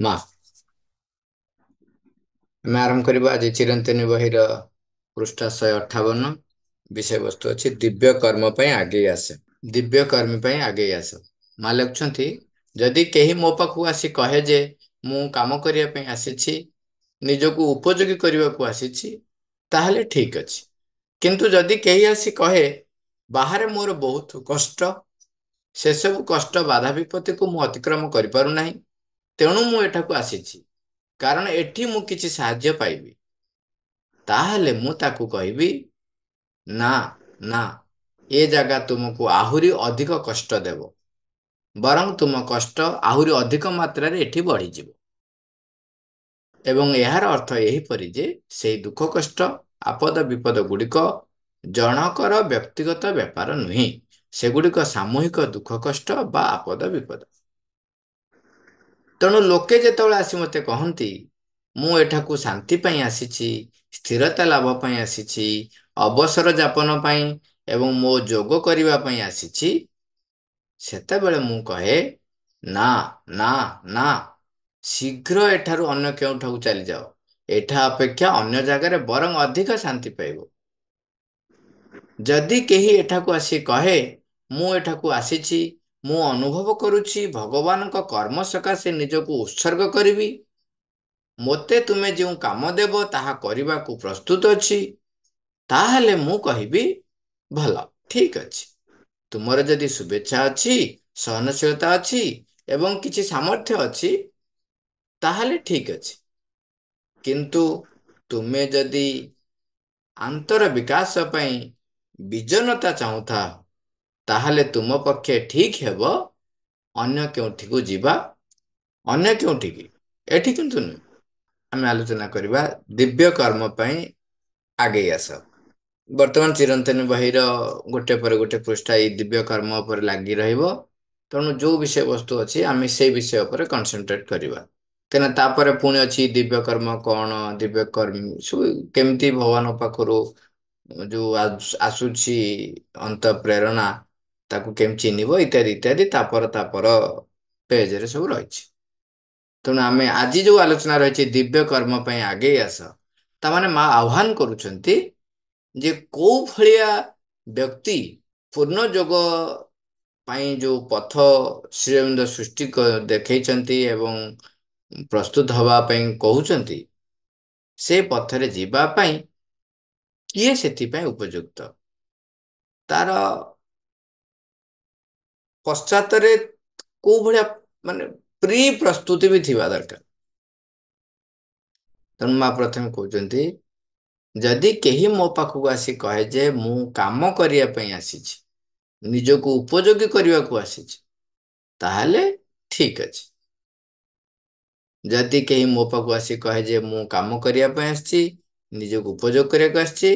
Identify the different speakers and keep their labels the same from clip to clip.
Speaker 1: ମା ଆମେ ଆରମ୍ଭ କରିବା ଆଜି ଚିରନ୍ତନୀ ବହିର ପୃଷ୍ଠା ଶହେ ଅଠାବନ ବିଷୟବସ୍ତୁ ଅଛି ଦିବ୍ୟ କର୍ମ ପାଇଁ ଆଗେଇ ଆସ ଦିବ୍ୟ କର୍ମୀ ପାଇଁ ଆଗେଇ ଆସ ମା ଲେଖୁଛନ୍ତି ଯଦି କେହି ମୋ ପାଖକୁ ଆସି କହେ ଯେ ମୁଁ କାମ କରିବା ପାଇଁ ଆସିଛି ନିଜକୁ ଉପଯୋଗୀ କରିବାକୁ ଆସିଛି ତାହେଲେ ଠିକ ଅଛି କିନ୍ତୁ ଯଦି କେହି ଆସି କହେ ବାହାରେ ମୋର ବହୁତ କଷ୍ଟ ସେସବୁ କଷ୍ଟ ବାଧା ବିପତ୍ତିକୁ ମୁଁ ଅତିକ୍ରମ କରିପାରୁନାହିଁ ତେଣୁ ମୁଁ ଏଠାକୁ ଆସିଛି କାରଣ ଏଠି ମୁଁ କିଛି ସାହାଯ୍ୟ ପାଇବି ତାହେଲେ ମୁଁ ତାକୁ କହିବି ନା ନା ଏ ଜାଗା ତୁମକୁ ଆହୁରି ଅଧିକ କଷ୍ଟ ଦେବ ବରଂ ତୁମ କଷ୍ଟ ଆହୁରି ଅଧିକ ମାତ୍ରାରେ ଏଠି ବଢ଼ିଯିବ ଏବଂ ଏହାର ଅର୍ଥ ଏହିପରି ଯେ ସେହି ଦୁଃଖ କଷ୍ଟ ଆପଦ ବିପଦ ଗୁଡ଼ିକ ଜଣଙ୍କର ବ୍ୟକ୍ତିଗତ ବେପାର ନୁହେଁ ସେଗୁଡ଼ିକ ସାମୂହିକ ଦୁଃଖ କଷ୍ଟ ବା ଆପଦ ବିପଦ ତେଣୁ ଲୋକେ ଯେତେବେଳେ ଆସି ମୋତେ କହନ୍ତି ମୁଁ ଏଠାକୁ ଶାନ୍ତି ପାଇଁ ଆସିଛି ସ୍ଥିରତା ଲାଭ ପାଇଁ ଆସିଛି ଅବସର ଯାପନ ପାଇଁ ଏବଂ ମୋ ଯୋଗ କରିବା ପାଇଁ ଆସିଛି ସେତେବେଳେ ମୁଁ କହେ ନା ନା ନା ଶୀଘ୍ର ଏଠାରୁ ଅନ୍ୟ କେଉଁଠାକୁ ଚାଲିଯାଅ ଏଠା ଅପେକ୍ଷା ଅନ୍ୟ ଜାଗାରେ ବରଂ ଅଧିକ ଶାନ୍ତି ପାଇବ ଯଦି କେହି ଏଠାକୁ ଆସି କହେ ମୁଁ ଏଠାକୁ ଆସିଛି ମୁଁ ଅନୁଭବ କରୁଛି ଭଗବାନଙ୍କ କର୍ମ ସକାଶେ ନିଜକୁ ଉତ୍ସର୍ଗ କରିବି ମୋତେ ତୁମେ ଯେଉଁ କାମ ଦେବ ତାହା କରିବାକୁ ପ୍ରସ୍ତୁତ ଅଛି ତାହେଲେ ମୁଁ କହିବି ଭଲ ଠିକ୍ ଅଛି ତୁମର ଯଦି ଶୁଭେଚ୍ଛା ଅଛି ସହନଶୀଳତା ଅଛି ଏବଂ କିଛି ସାମର୍ଥ୍ୟ ଅଛି ତାହେଲେ ଠିକ୍ ଅଛି କିନ୍ତୁ ତୁମେ ଯଦି ଆନ୍ତର ବିକାଶ ପାଇଁ ବିଜନତା ଚାହୁଁଥାଅ ତାହେଲେ ତୁମ ପକ୍ଷେ ଠିକ୍ ହେବ ଅନ୍ୟ କେଉଁଠିକୁ ଯିବା ଅନ୍ୟ କେଉଁଠିକି ଏଠି କିନ୍ତୁ ନୁହେଁ ଆମେ ଆଲୋଚନା କରିବା ଦିବ୍ୟ କର୍ମ ପାଇଁ ଆଗେଇ ଆସ ବର୍ତ୍ତମାନ ଚିରନ୍ତନୀ ବହିର ଗୋଟେ ପରେ ଗୋଟେ ପୃଷ୍ଠା ଏଇ ଦିବ୍ୟ କର୍ମ ଉପରେ ଲାଗି ରହିବ ତେଣୁ ଯେଉଁ ବିଷୟବସ୍ତୁ ଅଛି ଆମେ ସେଇ ବିଷୟ ଉପରେ କନସେନ୍ଟ୍ରେଟ୍ କରିବା କାହିଁକିନା ତାପରେ ପୁଣି ଅଛି ଦିବ୍ୟ କର୍ମ କ'ଣ ଦିବ୍ୟ କର୍ମୀ ସବୁ କେମିତି ଭଗବାନଙ୍କ ପାଖରୁ ଯେଉଁ ଆସୁଛି ଅନ୍ତଃ ପ୍ରେରଣା ତାକୁ କେମିତି ଚିହ୍ନିବ ଇତ୍ୟାଦି ଇତ୍ୟାଦି ତାପର ତାପର ପେଜରେ ସବୁ ରହିଛି ତେଣୁ ଆମେ ଆଜି ଯୋଉ ଆଲୋଚନା ରହିଛି ଦିବ୍ୟ କର୍ମ ପାଇଁ ଆଗେଇ ଆସ ତାମାନେ ମା ଆହ୍ୱାନ କରୁଛନ୍ତି ଯେ କୋଉ ଭଳିଆ ବ୍ୟକ୍ତି ପୂର୍ଣ୍ଣ ଯୋଗ ପାଇଁ ଯୋଉ ପଥ ଶ୍ରୀରବିନ୍ଦ ସୃଷ୍ଟି ଦେଖେଇଛନ୍ତି ଏବଂ ପ୍ରସ୍ତୁତ ହେବା ପାଇଁ କହୁଛନ୍ତି ସେ ପଥରେ ଯିବା ପାଇଁ କିଏ ସେଥିପାଇଁ ଉପଯୁକ୍ତ ତାର पश्चात को भाया मान प्रि प्रस्तुति भी थी दरकार तेना प्रथम कहते जदि के मो पाख को आसी कहे जे मु काम करने आसी निज को उपयोगी करने को आसी ठीक अच्छे जदि के मो पाख आसी कहे जे मु काम करने आज को उपयोग करने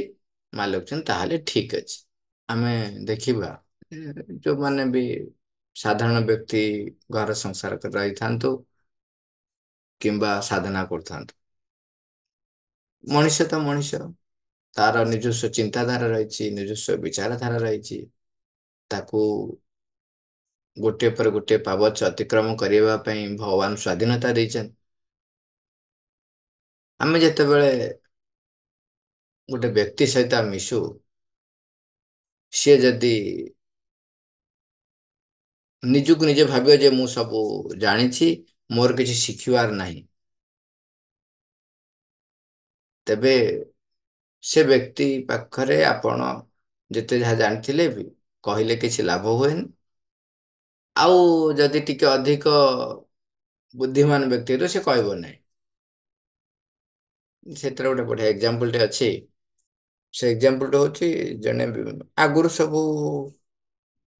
Speaker 1: मालक ठीक अच्छे आम देखा जो मैंने भी ସାଧାରଣ ବ୍ୟକ୍ତି ଘର ସଂସାର ରହିଥାନ୍ତୁ କିମ୍ବା ସାଧନା କରୁଥାନ୍ତୁ ମଣିଷ ତ ମଣିଷ ତାର ନିଜସ୍ୱ ଚିନ୍ତାଧାରା ରହିଛି ନିଜସ୍ୱ ବିଚାରଧାରା ରହିଛି ତାକୁ ଗୋଟିଏ ପରେ ଗୋଟିଏ ପାବଚ ଅତିକ୍ରମ କରିବା ପାଇଁ ଭଗବାନ ସ୍ଵାଧୀନତା ଦେଇଛନ୍ତି ଆମେ ଯେତେବେଳେ ଗୋଟେ ବ୍ୟକ୍ତି ସହିତ ମିଶୁ ସିଏ ଯଦି ନିଜକୁ ନିଜେ ଭାବିବ ଯେ ମୁଁ ସବୁ ଜାଣିଛି ମୋର କିଛି ଶିଖିବାର ନାହିଁ ତେବେ ସେ ବ୍ୟକ୍ତି ପାଖରେ ଆପଣ ଯେତେ ଯାହା ଜାଣିଥିଲେ ବି କହିଲେ କିଛି ଲାଭ ହୁଏନି ଆଉ ଯଦି ଟିକେ ଅଧିକ ବୁଦ୍ଧିମାନ ବ୍ୟକ୍ତି ତ ସେ କହିବ ନାହିଁ ସେଥିରେ ଗୋଟେ ବଢିଆ ଏକ୍ଜାମ୍ପଲଟେ ଅଛି ସେ ଏକ୍ଜାମ୍ପଲଟା ହେଉଛି ଜଣେ ଆଗରୁ ସବୁ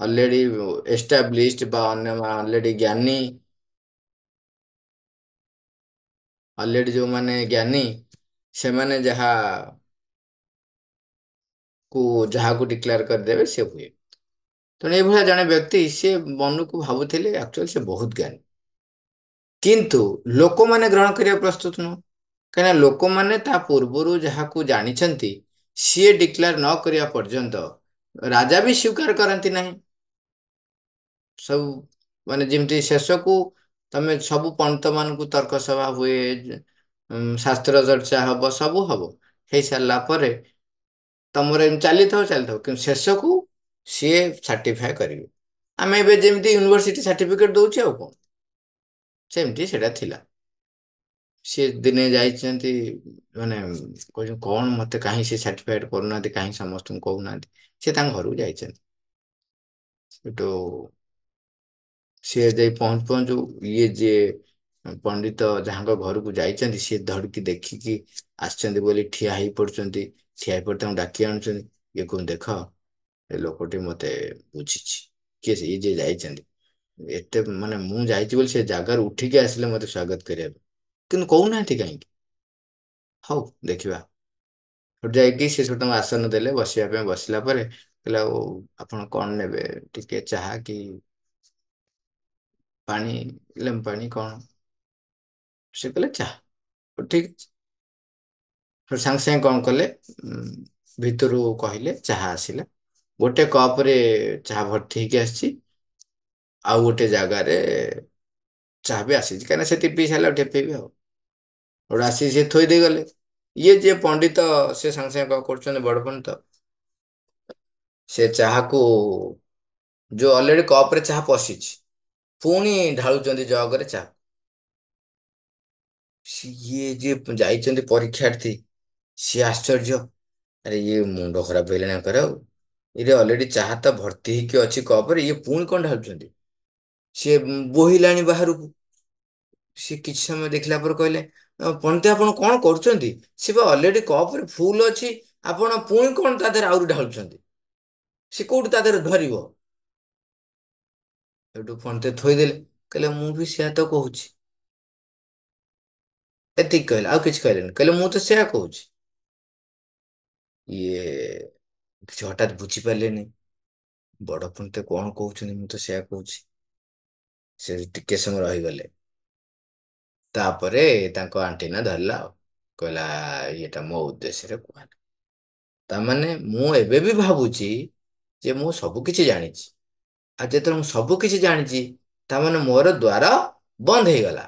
Speaker 1: already established by already ज्ञानी अलरेडी जो मैंने ज्ञानी से मैंने जहा को जहा को डिक्लेयर करदे से हुए ତେଣୁ ଏଇଭଳିଆ ଜଣେ ବ୍ୟକ୍ତି ସେ ମନକୁ ଭାବୁଥିଲେ ଆକ୍ଚୁଆଲି ସେ ବହୁତ ଜ୍ଞାନୀ କିନ୍ତୁ ଲୋକମାନେ ଗ୍ରହଣ କରିବାକୁ ପ୍ରସ୍ତୁତ ନୁହଁ କାହିଁକିନା ଲୋକମାନେ ତା ପୂର୍ବରୁ ଯାହାକୁ ଜାଣିଛନ୍ତି ସିଏ ଡିକ୍ଲେୟାର ନ କରିବା ପର୍ଯ୍ୟନ୍ତ ରାଜା ବି ସ୍ୱୀକାର କରନ୍ତି ନାହିଁ ସବୁ ମାନେ ଯେମିତି ଶେଷକୁ ତମେ ସବୁ ମାନଙ୍କୁ ତର୍କ ସଭା ହୁଏ ଶାସ୍ତ୍ର ଚର୍ଚ୍ଚା ହବ ସବୁ ହବ ହେଇସାରିଲା ପରେ ତମର ଏମିତି ଚାଲିଥାଉ ଚାଲିଥାଉ କିନ୍ତୁ ଶେଷକୁ ସିଏ ସାର୍ଟିଫାଏ କରିବେ ଆମେ ଏବେ ଯେମିତି ୟୁନିଭର୍ସିଟି ସାର୍ଟିଫିକେଟ୍ ଦଉଛେ ଆଉ କ'ଣ ସେମିତି ସେଇଟା ଥିଲା ସିଏ ଦିନେ ଯାଇଛନ୍ତି ମାନେ କହୁଛନ୍ତି କ'ଣ ମୋତେ କାହିଁ ସେ ସାର୍ଟିଫାଏଡ୍ କରୁନାହାନ୍ତି କାହିଁ ସମସ୍ତଙ୍କୁ କହୁନାହାନ୍ତି ସେ ତାଙ୍କ ଘରକୁ ଯାଇଛନ୍ତି ସେଠୁ सी जा पहुंच पहुंच ये जे पंडित जहाँ घर को जाती सी धड़की देखिकी आसी ठिया पड़ते ठिया पड़ते डाक आए कह देख ए लोकटे मत बुझी किए से ये जाते मान मुझी से जगार उठिक आसे मत स्वागत करें कि कहना कहीं हाउ देखा जाए आसन दे बस बसला कह आप कौन ने चाह कि ପାଣି ଲେମ୍ବୁ ପାଣି କ'ଣ ସେ କହିଲେ ଚା ଠିକ ଅଛି ସାଙ୍ଗେ ସାଙ୍ଗେ କ'ଣ କଲେ ଭିତରୁ କହିଲେ ଚାହା ଆସିଲା ଗୋଟେ କପରେ ଚାହା ଭର୍ତ୍ତି ହେଇକି ଆସିଛି ଆଉ ଗୋଟେ ଜାଗାରେ ଚାହା ବି ଆସିଛି କାହିଁକିନା ସେଠି ପିଇ ସାରିଲେ ଟିକେ ପିଇବି ଆଉ ଗୋଟେ ଆସିକି ସିଏ ଥୋଇ ଦେଇଗଲେ ଇଏ ଯିଏ ପଣ୍ଡିତ ସେ ସାଙ୍ଗେ ସାଙ୍ଗେ କ'ଣ କରୁଛନ୍ତି ବଡ଼ ପଣ୍ଡିତ ସେ ଚାହାକୁ ଯୋଉ ଅଲରେଡ଼ି କପରେ ଚାହା ପଶିଛି ପୁଣି ଢାଳୁଛନ୍ତି ଜଗରେ ଚା ସିଏ ଯିଏ ଯାଇଛନ୍ତି ପରୀକ୍ଷାର୍ଥୀ ସିଏ ଆଶ୍ଚର୍ଯ୍ୟ ଆରେ ଇଏ ମୁଣ୍ଡ ଖରାପ ହେଇଗଲାଣି ଆଙ୍କର ଆଉ ଏଠି ଅଲରେଡି ଚାହା ତ ଭର୍ତ୍ତି ହେଇକି ଅଛି କପରେ ଇଏ ପୁଣି କ'ଣ ଢାଳୁଛନ୍ତି ସିଏ ବୋହିଲାଣି ବାହାରକୁ ସିଏ କିଛି ସମୟ ଦେଖିଲା ପରେ କହିଲେ ପଣ୍ଡିତ ଆପଣ କ'ଣ କରୁଛନ୍ତି ସେ ବା ଅଲରେଡି କପରେ ଫୁଲ ଅଛି ଆପଣ ପୁଣି କ'ଣ ତା ଦେହରେ ଆହୁରି ଢାଳୁଛନ୍ତି ସେ କୋଉଠି ତା ଦେହରେ ଧରିବ ସେଠୁ ଫୋନ୍ତେ ଥୋଇଦେଲେ କହିଲେ ମୁଁ ବି ସେୟା ତ କହୁଛି ଏତିକି କହିଲେ ଆଉ କିଛି କହିଲେନି କହିଲେ ମୁଁ ତ ସେୟା କହୁଛି ଇଏ କିଛି ହଠାତ୍ ବୁଝିପାରିଲେନି ବଡ଼ ଫୋନ୍ତେ କ'ଣ କହୁଛନ୍ତି ମୁଁ ତ ସେୟା କହୁଛି ସେ ଟିକେ ସମୟ ରହିଗଲେ ତାପରେ ତାଙ୍କ ଆଣ୍ଟିନା ଧରିଲା ଆଉ କହିଲା ଇଏଟା ମୋ ଉଦ୍ଦେଶ୍ୟରେ କୁହନି ତା ମାନେ ମୁଁ ଏବେ ବି ଭାବୁଛି ଯେ ମୁଁ ସବୁ କିଛି ଜାଣିଛି ଆଉ ଯେତେବେଳେ ମୁଁ ସବୁ କିଛି ଜାଣିଛି ତା ମାନେ ମୋର ଦ୍ଵାର ବନ୍ଦ ହେଇଗଲା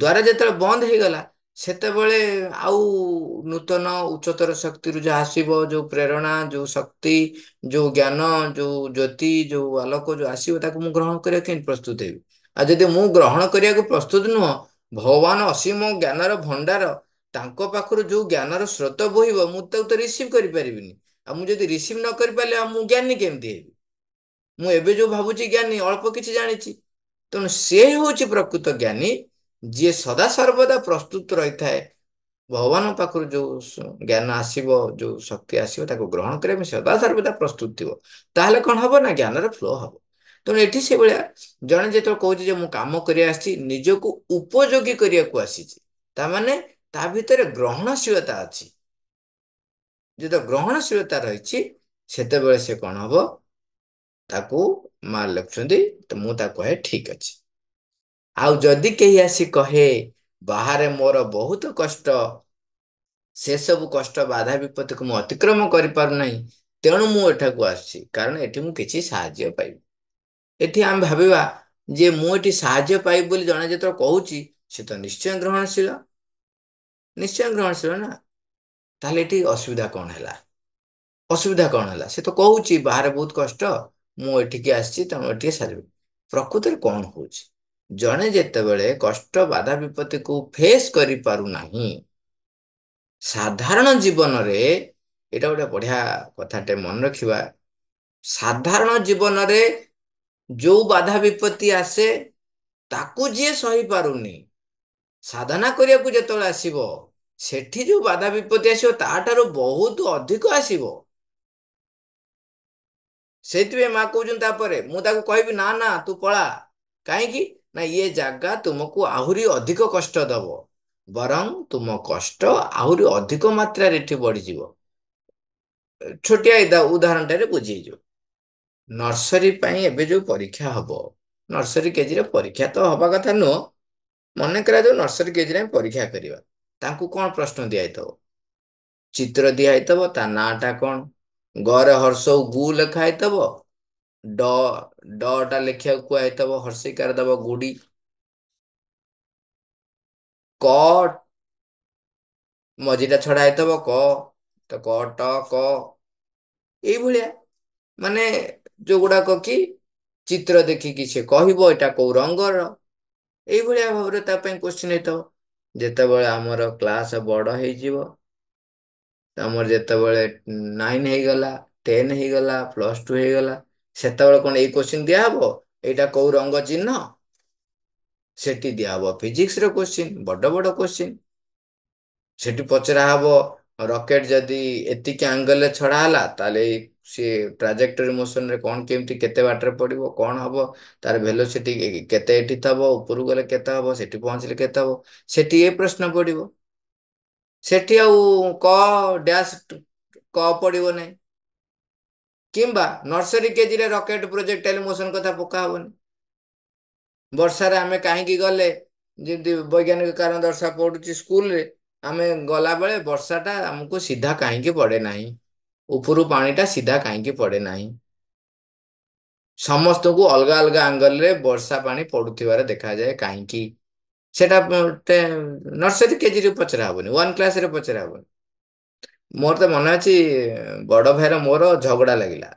Speaker 1: ଦ୍ୱାର ଯେତେବେଳେ ବନ୍ଦ ହେଇଗଲା ସେତେବେଳେ ଆଉ ନୂତନ ଉଚ୍ଚତର ଶକ୍ତିରୁ ଯାହା ଆସିବ ଯୋଉ ପ୍ରେରଣା ଯୋଉ ଶକ୍ତି ଯୋଉ ଜ୍ଞାନ ଯୋଉ ଜ୍ୟୋତି ଯୋଉ ଆଲୋକ ଯୋଉ ଆସିବ ତାକୁ ମୁଁ ଗ୍ରହଣ କରିବାକୁ କେମିତି ପ୍ରସ୍ତୁତ ହେବି ଆଉ ଯଦି ମୁଁ ଗ୍ରହଣ କରିବାକୁ ପ୍ରସ୍ତୁତ ନୁହଁ ଭଗବାନ ଅସୀମ ଜ୍ଞାନର ଭଣ୍ଡାର ତାଙ୍କ ପାଖରୁ ଯୋଉ ଜ୍ଞାନର ସ୍ରୋତ ବୋହିବ ମୁଁ ତାକୁ ତ ରିସିଭ୍ କରିପାରିବିନି ଆଉ ମୁଁ ଯଦି ରିସିଭ୍ ନ କରିପାରିଲି ଆଉ ମୁଁ ଜ୍ଞାନୀ କେମିତି ହେବି ମୁଁ ଏବେ ଯୋଉ ଭାବୁଛି ଜ୍ଞାନୀ ଅଳ୍ପ କିଛି ଜାଣିଛି ତେଣୁ ସେ ହେଉଛି ପ୍ରକୃତ ଜ୍ଞାନୀ ଯିଏ ସଦାସର୍ବଦା ପ୍ରସ୍ତୁତ ରହିଥାଏ ଭଗବାନଙ୍କ ପାଖରୁ ଯୋଉ ଜ୍ଞାନ ଆସିବ ଯୋଉ ଶକ୍ତି ଆସିବ ତାକୁ ଗ୍ରହଣ କରିବା ପାଇଁ ସଦାସର୍ବଦା ପ୍ରସ୍ତୁତ ଥିବ ତାହେଲେ କ'ଣ ହବ ନା ଜ୍ଞାନର ଫ୍ଲୋ ହବ ତେଣୁ ଏଠି ସେଭଳିଆ ଜଣେ ଯେତେବେଳେ କହୁଛି ଯେ ମୁଁ କାମ କରିବା ଆସିଛି ନିଜକୁ ଉପଯୋଗୀ କରିବାକୁ ଆସିଛି ତା ମାନେ ତା ଭିତରେ ଗ୍ରହଣଶୀଳତା ଅଛି ଯେତେବେଳେ ଗ୍ରହଣଶୀଳତା ରହିଛି ସେତେବେଳେ ସେ କ'ଣ ହବ ତାକୁ ମା ଲେଖୁଛନ୍ତି ତ ମୁଁ ତାକୁ କହେ ଠିକ ଅଛି ଆଉ ଯଦି କେହି ଆସି କହେ ବାହାରେ ମୋର ବହୁତ କଷ୍ଟ ସେସବୁ କଷ୍ଟ ବାଧା ବିପତ୍ତିକୁ ମୁଁ ଅତିକ୍ରମ କରିପାରୁନାହିଁ ତେଣୁ ମୁଁ ଏଠାକୁ ଆସିଛି କାରଣ ଏଠି ମୁଁ କିଛି ସାହାଯ୍ୟ ପାଇବି ଏଠି ଆମେ ଭାବିବା ଯେ ମୁଁ ଏଠି ସାହାଯ୍ୟ ପାଇବି ବୋଲି ଜଣେ ଯେତେବେଳେ କହୁଛି ସେ ତ ନିଶ୍ଚୟ ଗ୍ରହଣଶୀଳ ନିଶ୍ଚୟ ଗ୍ରହଣଶୀଳ ନା ତାହେଲେ ଏଠି ଅସୁବିଧା କ'ଣ ହେଲା ଅସୁବିଧା କ'ଣ ହେଲା ସେ ତ କହୁଛି ବାହାରେ ବହୁତ କଷ୍ଟ ମୁଁ ଏଠିକି ଆସିଛି ତମେ ଏଠିକି ସାରିବି ପ୍ରକୃତରେ କ'ଣ ହଉଛି ଜଣେ ଯେତେବେଳେ କଷ୍ଟ ବାଧା ବିପତ୍ତିକୁ ଫେସ୍ କରିପାରୁନାହିଁ ସାଧାରଣ ଜୀବନରେ ଏଇଟା ଗୋଟେ ବଢ଼ିଆ କଥାଟେ ମନେ ରଖିବା ସାଧାରଣ ଜୀବନରେ ଯୋଉ ବାଧା ବିପତ୍ତି ଆସେ ତାକୁ ଯିଏ ସହି ପାରୁନି ସାଧନା କରିବାକୁ ଯେତେବେଳେ ଆସିବ ସେଠି ଯୋଉ ବାଧା ବିପତ୍ତି ଆସିବ ତା ଠାରୁ ବହୁତ ଅଧିକ ଆସିବ ସେଇଥିପାଇଁ ମା କହୁଛନ୍ତି ତାପରେ ମୁଁ ତାକୁ କହିବି ନା ନା ତୁ ପଳା କାହିଁକି ନା ଇଏ ଜାଗା ତୁମକୁ ଆହୁରି ଅଧିକ କଷ୍ଟ ଦବ ବରଂ ତୁମ କଷ୍ଟ ଆହୁରି ଅଧିକ ମାତ୍ରାରେ ଏଠି ବଢିଯିବ ଛୋଟିଆ ଉଦାହରଣଟାରେ ବୁଝେଇଛୁ ନର୍ସରୀ ପାଇଁ ଏବେ ଯୋଉ ପରୀକ୍ଷା ହବ ନର୍ସରୀ କେଜିରେ ପରୀକ୍ଷା ତ ହବା କଥା ନୁହଁ ମନେ କରାଯାଉ ନର୍ସରୀ କେଜିରେ ଆମେ ପରୀକ୍ଷା କରିବା ତାଙ୍କୁ କଣ ପ୍ରଶ୍ନ ଦିଆହେଇଥିବ ଚିତ୍ର ଦିଆହେଇଥିବ ତା ନାଁଟା କଣ ଘରେ ହର୍ଷ ଗୁ ଲେଖା ହେଇଥିବ ଡ ଡଟା ଲେଖିବାକୁ କୁହା ହେଇଥିବ ହର୍ଷିକାର ଦେବ ଗୁଡ଼ି କ ମଝିଟା ଛଡ଼ା ହେଇଥିବ କ ତ କ ଟ କ ଏଇଭଳିଆ ମାନେ ଯୋଉଗୁଡ଼ାକ କି ଚିତ୍ର ଦେଖିକି ସେ କହିବ ଏଇଟା କୋଉ ରଙ୍ଗର ଏଇଭଳିଆ ଭାବରେ ତା ପାଇଁ କୋଶ୍ଚିନ୍ ହେଇଥିବ ଯେତେବେଳେ ଆମର କ୍ଲାସ୍ ବଡ଼ ହେଇଯିବ ଆମର ଯେତେବେଳେ ନାଇନ୍ ହେଇଗଲା ଟେନ୍ ହେଇଗଲା ପ୍ଲସ୍ ଟୁ ହେଇଗଲା ସେତେବେଳେ କ'ଣ ଏଇ କୋଶ୍ଚିନ୍ ଦିଆହବ ଏଇଟା କୋଉ ରଙ୍ଗ ଚିହ୍ନ ସେଠି ଦିଆହବ ଫିଜିକ୍ସର କୋଶ୍ଚିନ୍ ବଡ଼ ବଡ଼ କୋଶ୍ଚିନ୍ ସେଠି ପଚରା ହବ ରକେଟ୍ ଯଦି ଏତିକି ଆଙ୍ଗେଲରେ ଛଡ଼ା ହେଲା ତାହେଲେ ଏଇ ସିଏ ଟ୍ରାଜେକ୍ଟୋରୀ ମୋସନରେ କ'ଣ କେମିତି କେତେ ବାଟରେ ପଡ଼ିବ କ'ଣ ହବ ତାର ଭେଲୋସିଟି କେତେ ଏଠି ଥବ ଉପରକୁ ଗଲେ କେତେ ହବ ସେଠି ପହଞ୍ଚିଲେ କେତେ ହବ ସେଠି ଏ ପ୍ରଶ୍ନ ପଡ଼ିବ ସେଠି ଆଉ କ ଡ୍ୟାସ୍ କ ପଡ଼ିବ ନାହିଁ କିମ୍ବା ନର୍ସରୀ କେଜିରେ ରକେଟ୍ ପ୍ରୋଜେକ୍ଟ ଟେଲିମୋସନ୍ କଥା ପକା ହେବନି ବର୍ଷାରେ ଆମେ କାହିଁକି ଗଲେ ଯେମିତି ବୈଜ୍ଞାନିକ କାରଣ ଦର୍ଶା ପଡ଼ୁଛି ସ୍କୁଲରେ ଆମେ ଗଲାବେଳେ ବର୍ଷାଟା ଆମକୁ ସିଧା କାହିଁକି ପଡ଼େ ନାହିଁ ଉପରୁ ପାଣିଟା ସିଧା କାହିଁକି ପଡ଼େ ନାହିଁ ସମସ୍ତଙ୍କୁ ଅଲଗା ଅଲଗା ଆଙ୍ଗଲରେ ବର୍ଷା ପାଣି ପଡ଼ୁଥିବାର ଦେଖାଯାଏ କାହିଁକି সেটা ନର୍ସରୀ କେଜିରୁ ପଚରା ହବନି ୱାନ୍ କ୍ଲାସ୍ରେ ପଚରା ହବନି ମୋର ତ ମନେ ଅଛି ବଡ଼ ଭାଇର ମୋର ଝଗଡ଼ା ଲାଗିଲା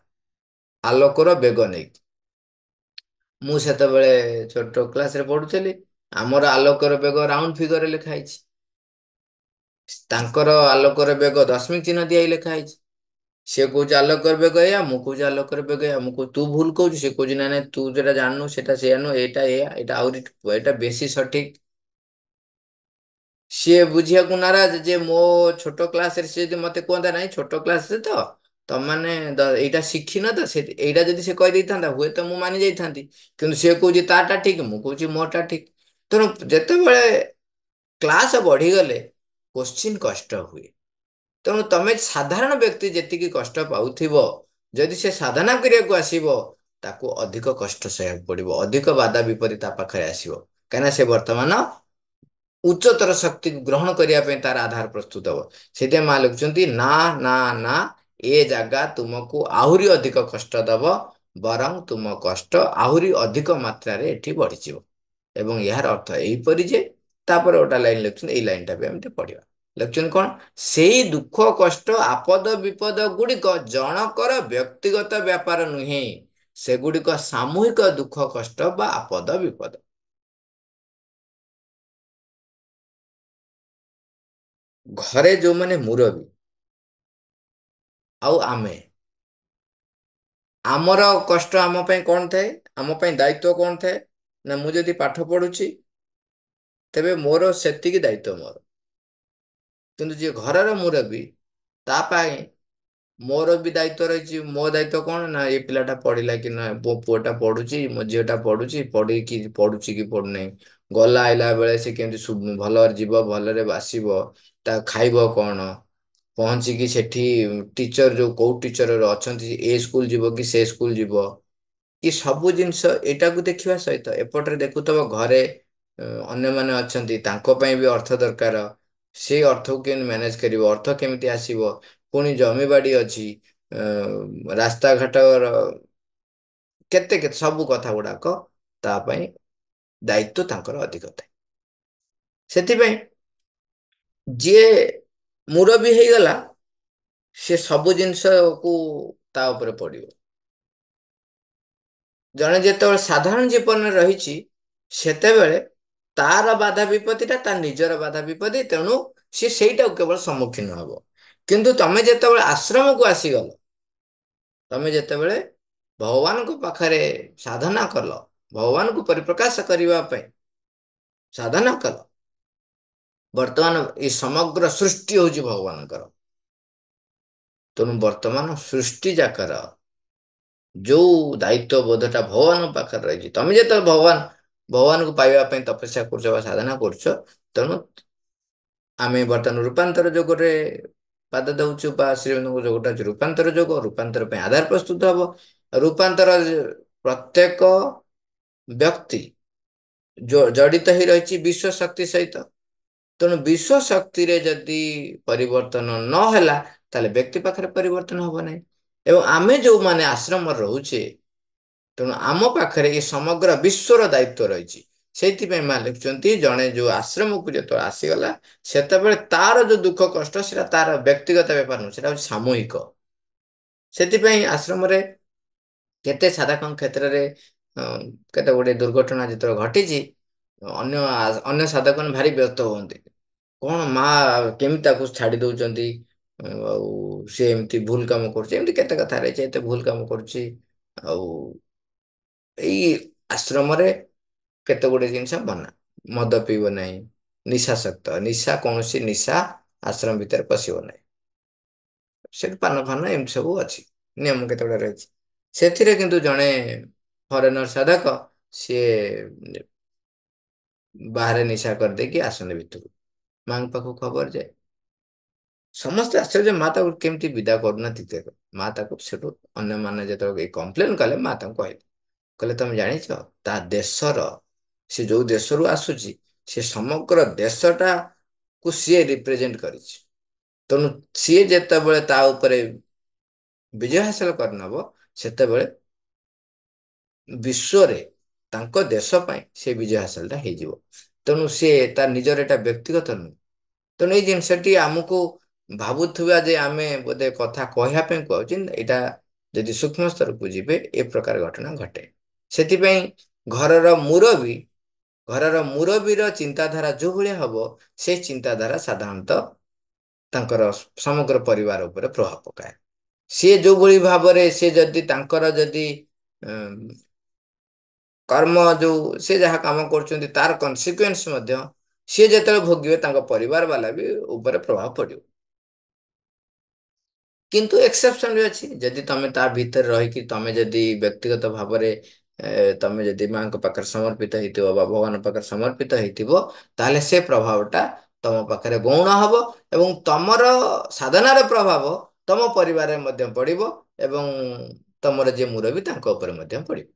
Speaker 1: ଆଲୋକର ବେଗ ନେଇକି ମୁଁ ସେତେବେଳେ ଛୋଟ କ୍ଲାସରେ ପଢୁଥିଲି ଆମର ଆଲୋକର ବେଗ ରାଉଣ୍ଡ ଫିଗରରେ ଲେଖା ହେଇଛି ତାଙ୍କର ଆଲୋକର ବେଗ ଦଶମିକ ଚିହ୍ନ ଦିଆ ଲେଖା ହେଇଛି ସେ କହୁଛି ଆଲୋକ କରିବେ କହିଆ ମୁଁ କହୁଛି ଆଲୋକ କରିବେ କହିଆ ମୁଁ କହୁଛି ତୁ ଭୁଲ କହୁଛୁ ସେ କହୁଛି ନା ନାଇଁ ତୁ ଯୋଉଟା ଜାଣିନୁ ସେଟା ସେଇଆ ନୁ ଏଇଟା ଏଇଆ ଏଇଟା ଆହୁରି ଏଇଟା ବେଶୀ ସଠିକ ସିଏ ବୁଝିବାକୁ ନାରାଜ ଯେ ମୋ ଛୋଟ କ୍ଲାସରେ ସେ ଯଦି ମତେ କୁହନ୍ତା ନାଇଁ ଛୋଟ କ୍ଲାସରେ ତ ତମମାନେ ଏଇଟା ଶିଖିନ ତ ସେ ଏଇଟା ଯଦି ସେ କହିଦେଇଥାନ୍ତା ହୁଏତ ମୁଁ ମାନି ଯାଇଥାନ୍ତି କିନ୍ତୁ ସେ କହୁଛି ତାଟା ଠିକ ମୁଁ କହୁଛି ମୋଟା ଠିକ ତେଣୁ ଯେତେବେଳେ କ୍ଲାସ ବଢିଗଲେ କୋଶ୍ଚିନ୍ କଷ୍ଟ ହୁଏ ତେଣୁ ତମେ ସାଧାରଣ ବ୍ୟକ୍ତି ଯେତିକି କଷ୍ଟ ପାଉଥିବ ଯଦି ସେ ସାଧନା କରିବାକୁ ଆସିବ ତାକୁ ଅଧିକ କଷ୍ଟ ସହିବାକୁ ପଡିବ ଅଧିକ ବାଧା ବିପତ୍ତି ତା ପାଖରେ ଆସିବ କାହିଁକିନା ସେ ବର୍ତ୍ତମାନ ଉଚ୍ଚତର ଶକ୍ତି ଗ୍ରହଣ କରିବା ପାଇଁ ତାର ଆଧାର ପ୍ରସ୍ତୁତ ହବ ସେଥିପାଇଁ ମା ଲେଖୁଛନ୍ତି ନା ନା ନା ଏ ଜାଗା ତୁମକୁ ଆହୁରି ଅଧିକ କଷ୍ଟ ଦବ ବରଂ ତୁମ କଷ୍ଟ ଆହୁରି ଅଧିକ ମାତ୍ରାରେ ଏଠି ବଢିଯିବ ଏବଂ ଏହାର ଅର୍ଥ ଏହିପରି ଯେ ତାପରେ ଗୋଟେ ଲାଇନ ଲେଖୁଛନ୍ତି ଏଇ ଲାଇନଟା ବି ଏମିତି ପଢିବା ଲେଖୁଛନ୍ତି କ'ଣ ସେଇ ଦୁଃଖ କଷ୍ଟ ଆପଦ ବିପଦ ଗୁଡ଼ିକ ଜଣଙ୍କର ବ୍ୟକ୍ତିଗତ ବ୍ୟାପାର ନୁହେଁ ସେଗୁଡ଼ିକ ସାମୂହିକ ଦୁଃଖ କଷ୍ଟ ବା ଆପଦ ବିପଦ ଘରେ ଯେଉଁମାନେ ମୁରବି ଆଉ ଆମେ ଆମର କଷ୍ଟ ଆମ ପାଇଁ କ'ଣ ଥାଏ ଆମ ପାଇଁ ଦାୟିତ୍ୱ କ'ଣ ଥାଏ ନା ମୁଁ ଯଦି ପାଠ ପଢୁଛି ତେବେ ମୋର ସେତିକି ଦାୟିତ୍ୱ ମୋର କିନ୍ତୁ ଯିଏ ଘରର ମୁରବୀ ତା ପାଇଁ ମୋର ବି ଦାୟିତ୍ୱ ରହିଛି ମୋ ଦାୟିତ୍ୱ କ'ଣ ନା ଏ ପିଲାଟା ପଢିଲା କି ନା ପୁଅଟା ପଢୁଛି ମୋ ଝିଅଟା ପଢୁଛି ପଢିକି ପଢୁଛି କି ପଢୁନାହିଁ ଗଲା ଆଇଲା ବେଳେ ସେ କେମିତି ଭଲରେ ଯିବ ଭଲରେ ଆସିବ ତା ଖାଇବ କ'ଣ ପହଞ୍ଚିକି ସେଠି ଟିଚର ଯୋଉ କୋଉ ଟିଚର ଅଛନ୍ତି ଏ ସ୍କୁଲ ଯିବ କି ସେ ସ୍କୁଲ ଯିବ କି ସବୁ ଜିନିଷ ଏଇଟାକୁ ଦେଖିବା ସହିତ ଏପଟରେ ଦେଖୁଥିବ ଘରେ ଅନ୍ୟମାନେ ଅଛନ୍ତି ତାଙ୍କ ପାଇଁ ବି ଅର୍ଥ ଦରକାର ସେ ଅର୍ଥକୁ କେମିତି ମ୍ୟାନେଜ୍ କରିବ ଅର୍ଥ କେମିତି ଆସିବ ପୁଣି ଜମିବାଡ଼ି ଅଛି ରାସ୍ତାଘାଟର କେତେ କେତେ ସବୁ କଥା ଗୁଡ଼ାକ ତା ପାଇଁ ଦାୟିତ୍ୱ ତାଙ୍କର ଅଧିକ ଥାଏ ସେଥିପାଇଁ ଯିଏ ବି ହେଇଗଲା ସେ ସବୁ ଜିନିଷକୁ ତା ଉପରେ ପଡ଼ିବ ଜଣେ ଯେତେବେଳେ ସାଧାରଣ ଜୀବନରେ ରହିଛି ସେତେବେଳେ ତାର ବାଧା ବିପତ୍ତିଟା ତା ନିଜର ବାଧା ବିପତ୍ତି ତେଣୁ ସିଏ ସେଇଟାକୁ କେବଳ ସମ୍ମୁଖୀନ ହବ କିନ୍ତୁ ତମେ ଯେତେବେଳେ ଆଶ୍ରମକୁ ଆସିଗଲ ତମେ ଯେତେବେଳେ ଭଗବାନଙ୍କ ପାଖରେ ସାଧନା କଲ ଭଗବାନଙ୍କୁ ପରିପ୍ରକାଶ କରିବା ପାଇଁ ସାଧନା କଲ ବର୍ତ୍ତମାନ ଏ ସମଗ୍ର ସୃଷ୍ଟି ହଉଛି ଭଗବାନଙ୍କର ତେଣୁ ବର୍ତ୍ତମାନ ସୃଷ୍ଟି ଯାକର ଯୋଉ ଦାୟିତ୍ୱ ବୋଧଟା ଭଗବାନଙ୍କ ପାଖରେ ରହିଛି ତମେ ଯେତେବେଳେ ଭଗବାନ ଭଗବାନଙ୍କୁ ପାଇବା ପାଇଁ ତପସ୍ୟା କରୁଛ ବା ସାଧନା କରୁଛ ତେଣୁ ଆମେ ବର୍ତ୍ତମାନ ରୂପାନ୍ତର ଯୋଗରେ ପାଦ ଦଉଛୁ ବା ଶ୍ରୀମନ୍ଦିରଙ୍କ ଯୋଗଟା ହେଉଛି ରୂପାନ୍ତର ଯୋଗ ରୂପାନ୍ତର ପାଇଁ ଆଧାର ପ୍ରସ୍ତୁତ ହବ ରୂପାନ୍ତର ପ୍ରତ୍ୟେକ ବ୍ୟକ୍ତି ଜଡିତ ହେଇ ରହିଛି ବିଶ୍ୱ ଶକ୍ତି ସହିତ ତେଣୁ ବିଶ୍ୱ ଶକ୍ତିରେ ଯଦି ପରିବର୍ତ୍ତନ ନହେଲା ତାହେଲେ ବ୍ୟକ୍ତି ପାଖରେ ପରିବର୍ତ୍ତନ ହବ ନାହିଁ ଏବଂ ଆମେ ଯୋଉମାନେ ଆଶ୍ରମରେ ରହୁଛେ ତେଣୁ ଆମ ପାଖରେ ଏ ସମଗ୍ର ବିଶ୍ୱର ଦାୟିତ୍ୱ ରହିଛି ସେଇଥିପାଇଁ ମା ଲେଖୁଛନ୍ତି ଜଣେ ଯେଉଁ ଆଶ୍ରମକୁ ଯେତେବେଳେ ଆସିଗଲା ସେତେବେଳେ ତାର ଯେଉଁ ଦୁଃଖ କଷ୍ଟ ସେଟା ତାର ବ୍ୟକ୍ତିଗତ ବେପାର ନୁହଁ ସେଟା ହେଉଛି ସାମୂହିକ ସେଥିପାଇଁ ଆଶ୍ରମରେ କେତେ ସାଧାରଣ କ୍ଷେତ୍ରରେ କେତେ ଗୁଡ଼ିଏ ଦୁର୍ଘଟଣା ଯେତେବେଳେ ଘଟିଛି ଅନ୍ୟ ଅନ୍ୟ ସାଧକମାନେ ଭାରି ବ୍ୟସ୍ତ ହୁଅନ୍ତି କ'ଣ ମା କେମିତି ତାକୁ ଛାଡ଼ି ଦେଉଛନ୍ତି ଆଉ ସିଏ ଏମିତି ଭୁଲ କାମ କରୁଛି ଏମିତି କେତେ କଥା ରହିଛି ଏତେ ଭୁଲ କାମ କରୁଛି ଆଉ ଏଇ ଆଶ୍ରମରେ କେତେ ଗୁଡ଼ିଏ ଜିନିଷ ବନା ମଦ ପିଇବ ନାହିଁ ନିଶା ନିଶାଶକ୍ତ ନିଶା କୌଣସି ନିଶା ଆଶ୍ରମ ଭିତରେ ପଶିବ ନାହିଁ ସେଠି ପାନ ଫାନ ଏମିତି ସବୁ ଅଛି ନିୟମ କେତେ କେତେଗୁଡ଼ା ରହିଛି ସେଥିରେ କିନ୍ତୁ ଜଣେ ଫରେନର ସାଧକ ସିଏ ବାହାରେ ନିଶା କରିଦେଇକି ଆସନ୍ତି ଭିତରକୁ ମାଙ୍କ ପାଖକୁ ଖବର ଯେ ସମସ୍ତେ ଆଶ୍ଚର୍ଯ୍ୟ ମା ତାକୁ କେମିତି ବିଦା କରୁନାହାନ୍ତି ମା ତାକୁ ସେଠୁ ଅନ୍ୟମାନେ ଯେତେବେଳେ କମ୍ପ୍ଲେନ କଲେ ମା ତାଙ୍କୁ କହିଲେ କହିଲେ ତମେ ଜାଣିଛ ତା ଦେଶର ସେ ଯୋଉ ଦେଶରୁ ଆସୁଛି ସେ ସମଗ୍ର ଦେଶଟା କୁ ସିଏ ରିପ୍ରେଜେଣ୍ଟ କରିଛି ତେଣୁ ସିଏ ଯେତେବେଳେ ତା ଉପରେ ବିଜୟ ହାସଲ କରିନେବ ସେତେବେଳେ ବିଶ୍ୱରେ ତାଙ୍କ ଦେଶ ପାଇଁ ସେ ବିଜୟ ହାସଲଟା ହେଇଯିବ ତେଣୁ ସିଏ ତା ନିଜର ଏଇଟା ବ୍ୟକ୍ତିଗତ ନୁହେଁ ତେଣୁ ଏଇ ଜିନିଷଟି ଆମକୁ ଭାବୁଥିବା ଯେ ଆମେ ବୋଧେ କଥା କହିବା ପାଇଁ କହୁଛି ଏଇଟା ଯଦି ସୂକ୍ଷ୍ମ ସ୍ତରକୁ ଯିବେ ଏ ପ୍ରକାର ଘଟଣା ଘଟେ ସେଥିପାଇଁ ଘରର ମୁରବୀ ଘରର ମୁରବୀର ଚିନ୍ତାଧାରା ଯେଉଁଭଳିଆ ହବ ସେ ଚିନ୍ତାଧାରା ସାଧାରଣତଃ ତାଙ୍କର ସମଗ୍ର ପରିବାର ଉପରେ ପ୍ରଭାବ ପକାଏ ସିଏ ଯେଉଁଭଳି ଭାବରେ ସିଏ ଯଦି ତାଙ୍କର ଯଦି କର୍ମ ଯେଉଁ ସେ ଯାହା କାମ କରୁଛନ୍ତି ତାର କନ୍ସିକୁଏନ୍ସ ମଧ୍ୟ ସିଏ ଯେତେବେଳେ ଭୋଗିବେ ତାଙ୍କ ପରିବାର ବାଲା ବି ଉପରେ ପ୍ରଭାବ ପଡ଼ିବ କିନ୍ତୁ ଏକ୍ସେପସନ୍ ବି ଅଛି ଯଦି ତମେ ତା ଭିତରେ ରହିକି ତମେ ଯଦି ବ୍ୟକ୍ତିଗତ ଭାବରେ Eh, ତମେ ଯଦି ମାଙ୍କ ପାଖରେ ସମର୍ପିତ ହେଇଥିବ ବା ଭଗବାନଙ୍କ ପାଖରେ ସମର୍ପିତ ହେଇଥିବ ତାହେଲେ ସେ ପ୍ରଭାବଟା ତମ ପାଖରେ ଗୌଣ ହବ ଏବଂ ତମର ସାଧନାର ପ୍ରଭାବ ତମ ପରିବାରରେ ମଧ୍ୟ ପଡ଼ିବ ଏବଂ ତମର ଯିଏ ମୁର ବି ତାଙ୍କ ଉପରେ ମଧ୍ୟ ପଡ଼ିବ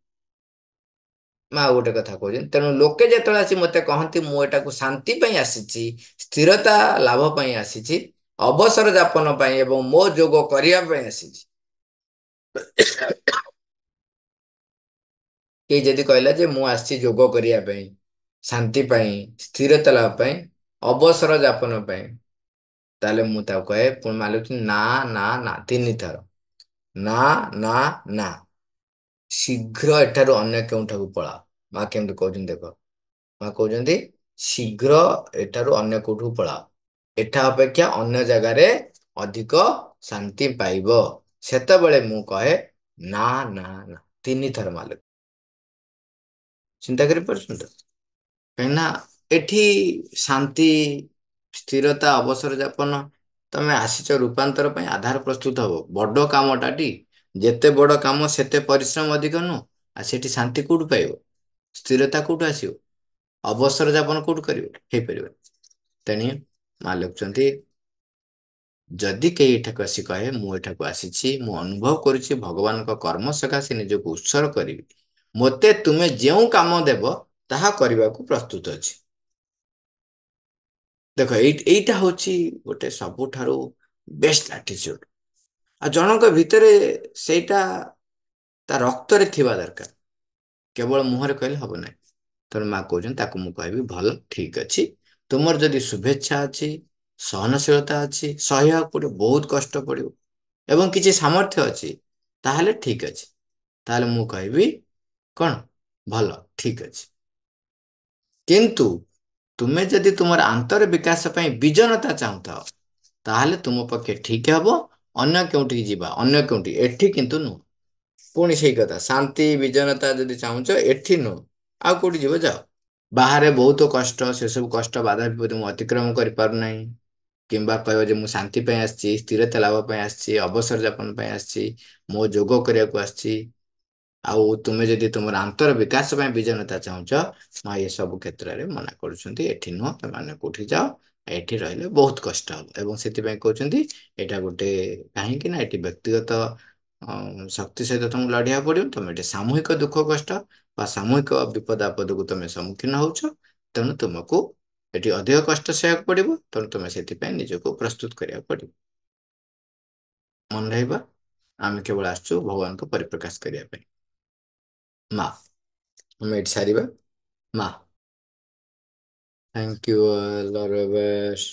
Speaker 1: ମା ଆଉ ଗୋଟେ କଥା କହୁଛନ୍ତି ତେଣୁ ଲୋକେ ଯେତେବେଳେ ଆସି ମୋତେ କହନ୍ତି ମୁଁ ଏଟାକୁ ଶାନ୍ତି ପାଇଁ ଆସିଛି ସ୍ଥିରତା ଲାଭ ପାଇଁ ଆସିଛି ଅବସର ଯାପନ ପାଇଁ ଏବଂ ମୋ ଯୋଗ କରିବା ପାଇଁ ଆସିଛି କେହି ଯଦି କହିଲା ଯେ ମୁଁ ଆସିଛି ଯୋଗ କରିବା ପାଇଁ ଶାନ୍ତି ପାଇଁ ସ୍ଥିରତା ଲାଭ ପାଇଁ ଅବସର ଯାପନ ପାଇଁ ତାହେଲେ ମୁଁ ତାକୁ କହେ ପୁଣି ମାଲିକ ନା ନା ନା ତିନି ଥର ନା ନା ନା ଶୀଘ୍ର ଏଠାରୁ ଅନ୍ୟ କେଉଁଠାକୁ ପଳାଅ ମା କେମିତି କହୁଛନ୍ତି ଦେଖ ମା କହୁଛନ୍ତି ଶୀଘ୍ର ଏଠାରୁ ଅନ୍ୟ କେଉଁଠୁ ପଳାଅ ଏଠା ଅପେକ୍ଷା ଅନ୍ୟ ଜାଗାରେ ଅଧିକ ଶାନ୍ତି ପାଇବ ସେତେବେଳେ ମୁଁ କହେ ନା ନା ନା ତିନି ଥର ମାଲିକ ଚିନ୍ତା କରିପାରୁଛନ୍ତି କାହିଁକି ନା ଏଠି ଶାନ୍ତି ସ୍ଥିରତା ଅବସର ଯାପନ ତମେ ଆସିଛ ରୂପାନ୍ତର ପାଇଁ ଆଧାର ପ୍ରସ୍ତୁତ ହବ ବଡ଼ କାମଟା ଟି ଯେତେ ବଡ଼ କାମ ସେତେ ପରିଶ୍ରମ ଅଧିକ ନୁହଁ ଆଉ ସେଠି ଶାନ୍ତି କୋଉଠୁ ପାଇବ ସ୍ଥିରତା କୋଉଠୁ ଆସିବ ଅବସର ଯାପନ କୋଉଠୁ କରିବ ହେଇପାରିବ ତେଣୁ ମା ଲେଖୁଛନ୍ତି ଯଦି କେହି ଏଠାକୁ ଆସି କହେ ମୁଁ ଏଠାକୁ ଆସିଛି ମୁଁ ଅନୁଭବ କରୁଛି ଭଗବାନଙ୍କ କର୍ମ ସକାଶେ ନିଜକୁ ଉତ୍ସର୍ଗ କରିବି ମୋତେ ତୁମେ ଯେଉଁ କାମ ଦେବ ତାହା କରିବାକୁ ପ୍ରସ୍ତୁତ ଅଛି ଦେଖ ଏଇ ଏଇଟା ହେଉଛି ଗୋଟେ ସବୁଠାରୁ ବେଷ୍ଟ ଆଟିଚ୍ୟୁଡ୍ ଆଉ ଜଣଙ୍କ ଭିତରେ ସେଇଟା ତା ରକ୍ତରେ ଥିବା ଦରକାର କେବଳ ମୁହଁରେ କହିଲେ ହବ ନାହିଁ ତୋର ମା କହୁଛନ୍ତି ତାକୁ ମୁଁ କହିବି ଭଲ ଠିକ ଅଛି ତୁମର ଯଦି ଶୁଭେଚ୍ଛା ଅଛି ସହନଶୀଳତା ଅଛି ସହିବାକୁ ପଡ଼ିବ ବହୁତ କଷ୍ଟ ପଡ଼ିବ ଏବଂ କିଛି ସାମର୍ଥ୍ୟ ଅଛି ତାହେଲେ ଠିକ ଅଛି ତାହେଲେ ମୁଁ କହିବି କ'ଣ ଭଲ ଠିକ୍ ଅଛି କିନ୍ତୁ ତୁମେ ଯଦି ତୁମର ଆନ୍ତର ବିକାଶ ପାଇଁ ବିଜନତା ଚାହୁଁଥାଅ ତାହେଲେ ତୁମ ପକ୍ଷେ ଠିକ୍ ହେବ ଅନ୍ୟ କେଉଁଠିକି ଯିବା ଅନ୍ୟ କେଉଁଠି ଏଠି କିନ୍ତୁ ନୁହଁ ପୁଣି ସେଇ କଥା ଶାନ୍ତି ବିଜନତା ଯଦି ଚାହୁଁଛ ଏଠି ନୁହଁ ଆଉ କେଉଁଠି ଯିବ ଯାଅ ବାହାରେ ବହୁତ କଷ୍ଟ ସେସବୁ କଷ୍ଟ ବାଧା ବିପତ୍ତି ମୁଁ ଅତିକ୍ରମ କରିପାରୁନାହିଁ କିମ୍ବା କହିବ ଯେ ମୁଁ ଶାନ୍ତି ପାଇଁ ଆସିଛି ସ୍ଥିରତା ଲାଭ ପାଇଁ ଆସିଛି ଅବସର ଯାପନ ପାଇଁ ଆସିଛି ମୋ ଯୋଗ କରିବାକୁ ଆସିଛି ଆଉ ତୁମେ ଯଦି ତୁମର ଆନ୍ତର ବିକାଶ ପାଇଁ ବିଜନତା ଚାହୁଁଛ ମା ଏ ସବୁ କ୍ଷେତ୍ରରେ ମନା କରୁଛନ୍ତି ଏଠି ନୁହଁ ତୁମେମାନେ କୋଉଠି ଯାଅ ଏଠି ରହିଲେ ବହୁତ କଷ୍ଟ ହବ ଏବଂ ସେଥିପାଇଁ କହୁଛନ୍ତି ଏଇଟା ଗୋଟେ କାହିଁକି ନା ଏଠି ବ୍ୟକ୍ତିଗତ ଶକ୍ତି ସହିତ ତମକୁ ଲଢିବାକୁ ପଡିବ ତମେ ଏଠି ସାମୁହିକ ଦୁଃଖ କଷ୍ଟ ବା ସାମୁହିକ ବିପଦ ଆପଦକୁ ତମେ ସମ୍ମୁଖୀନ ହଉଛ ତେଣୁ ତୁମକୁ ଏଠି ଅଧିକ କଷ୍ଟ ସହିବାକୁ ପଡିବ ତେଣୁ ତମେ ସେଥିପାଇଁ ନିଜକୁ ପ୍ରସ୍ତୁତ କରିବାକୁ ପଡିବ ମନେ ରହିବ ଆମେ କେବଳ ଆସୁଛୁ ଭଗବାନଙ୍କୁ ପରିପ୍ରକାଶ କରିବା ପାଇଁ ma. আমরা এটা ছাড়িবা মা থ্যাংক ইউ লরেবেশ